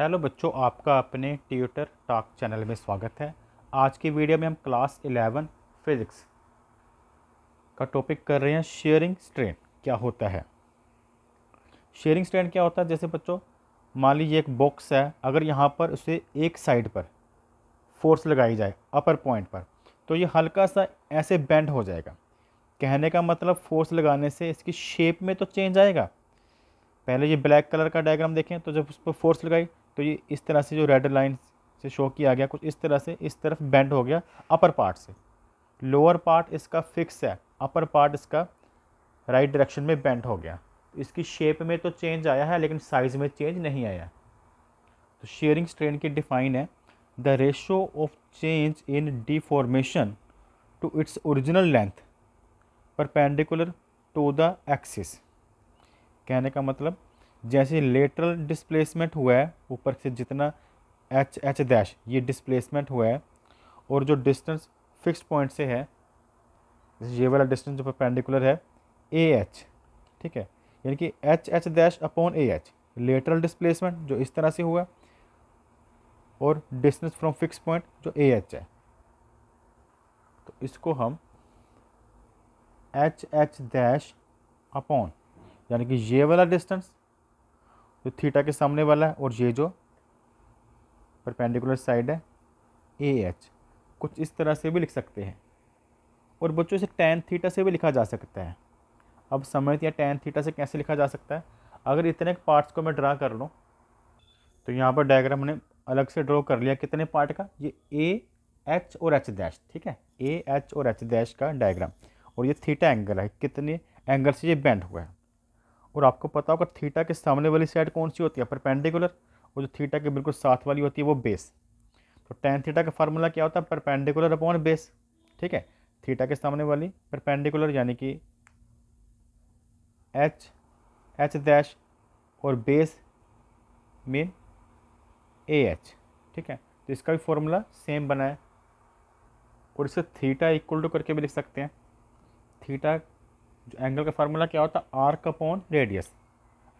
hello बच्चों आपका अपने ट्यूटर टॉक चैनल में स्वागत है आज की वीडियो में हम क्लास एलेवन फिज़िक्स का टॉपिक कर रहे हैं शेयरिंग स्ट्रेन क्या होता है शेयरिंग स्ट्रेन क्या होता है जैसे बच्चों मान लीजिए एक बॉक्स है अगर यहाँ पर उसे एक साइड पर फोर्स लगाई जाए अपर पॉइंट पर तो ये हल्का सा ऐसे बेंड हो जाएगा कहने का मतलब फोर्स लगाने से इसकी शेप में तो चेंज आएगा पहले ये ब्लैक कलर का डायग्राम देखें तो जब उस पर फोर्स लगाई तो ये इस तरह से जो रेड लाइन से शो किया गया कुछ इस तरह से इस तरफ बेंड हो गया अपर पार्ट से लोअर पार्ट इसका फिक्स है अपर पार्ट इसका राइट डायरेक्शन में बेंड हो गया इसकी शेप में तो चेंज आया है लेकिन साइज़ में चेंज नहीं आया तो शेयरिंग स्ट्रेन की डिफाइन है the ratio of change in deformation to its original length perpendicular to the axis कहने का मतलब जैसे लेटरल डिस्प्लेसमेंट हुआ है ऊपर से जितना एच एच डैश ये डिस्प्लेसमेंट हुआ है और जो डिस्टेंस फिक्स्ड पॉइंट से है ये वाला डिस्टेंस जो परपेंडिकुलर है ए एच ठीक है यानी कि H H dash upon A H lateral displacement जो इस तरह से हुआ और डिस्टेंस फ्रॉम फिक्स पॉइंट जो ए एच है तो इसको हम एच एच डैश अपॉन यानी कि ये वाला डिस्टेंस जो थीटा के सामने वाला है और ये जो परपेंडिकुलर साइड है ए एच कुछ इस तरह से भी लिख सकते हैं और बच्चों इसे टेन थीटा से भी लिखा जा सकता है अब समझते हैं टेन थीटा से कैसे लिखा जा सकता है अगर इतने पार्ट्स को मैं ड्रा कर लूँ तो यहाँ पर डायग्राम हमने अलग से ड्रॉ कर लिया कितने पार्ट का ये ए एच और एच डैश ठीक है ए एच और एच डैश का डायग्राम और ये थीटा एंगल है कितने एंगल से ये बेंड हुआ है और आपको पता होगा थीटा के सामने वाली साइड कौन सी होती है परपेंडिकुलर और जो थीटा के बिल्कुल साथ वाली होती है वो बेस तो टेन थीटा का फार्मूला क्या होता है परपेंडिकुलर अपॉन बेस ठीक है थीटा के सामने वाली परपेंडिकुलर यानी कि एच एच डैश और बेस मीन ए एच ठीक है तो इसका भी फॉर्मूला सेम बना है और इसे थीटा इक्वल टू करके भी लिख सकते हैं थीटा जो एंगल का फार्मूला क्या होता है आर्क अपॉन रेडियस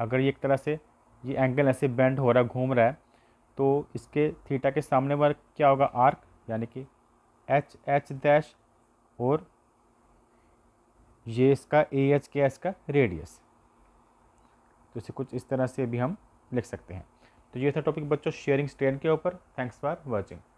अगर ये एक तरह से ये एंगल ऐसे बेंड हो रहा है घूम रहा है तो इसके थीटा के सामने वर्ग क्या होगा आर्क यानी कि एच एच डैश और ये इसका ए एच के एस का रेडियस तो इसे कुछ इस तरह से भी हम लिख सकते हैं तो ये था टॉपिक बच्चों शेयरिंग स्ट्रेन के ऊपर थैंक्स फॉर वॉचिंग